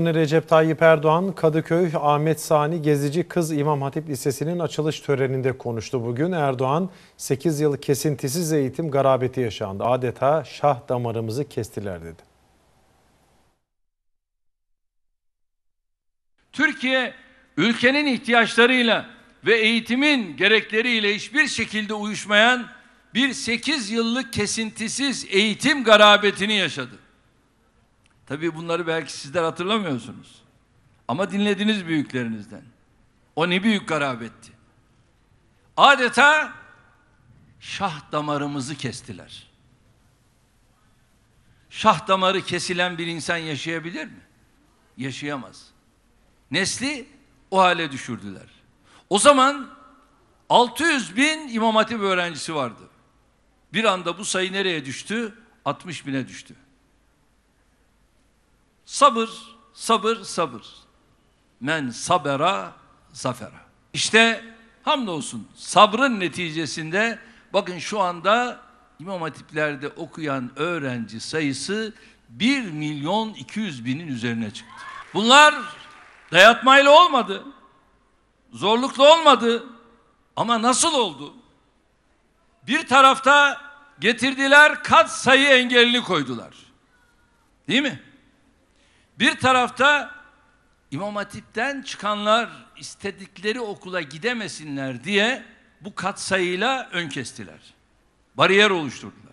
Recep Tayyip Erdoğan, Kadıköy Ahmet Sani Gezici Kız İmam Hatip Lisesi'nin açılış töreninde konuştu bugün. Erdoğan, 8 yıl kesintisiz eğitim garabeti yaşandı. Adeta şah damarımızı kestiler dedi. Türkiye, ülkenin ihtiyaçlarıyla ve eğitimin gerekleriyle hiçbir şekilde uyuşmayan bir 8 yıllık kesintisiz eğitim garabetini yaşadı. Tabii bunları belki sizler hatırlamıyorsunuz. Ama dinlediniz büyüklerinizden. O ne büyük garabetti. Adeta şah damarımızı kestiler. Şah damarı kesilen bir insan yaşayabilir mi? Yaşayamaz. Nesli o hale düşürdüler. O zaman 600 bin İmam Hatip öğrencisi vardı. Bir anda bu sayı nereye düştü? 60 bine düştü. Sabır, sabır, sabır. Men sabera zafera. İşte hamdolsun sabrın neticesinde bakın şu anda İmam Hatipler'de okuyan öğrenci sayısı 1 milyon 200 binin üzerine çıktı. Bunlar dayatmayla olmadı. Zorlukla olmadı. Ama nasıl oldu? Bir tarafta getirdiler kat sayı engelini koydular. Değil mi? Bir tarafta İmam Hatip'ten çıkanlar istedikleri okula gidemesinler diye bu katsayıyla ön kestiler. Bariyer oluşturdu.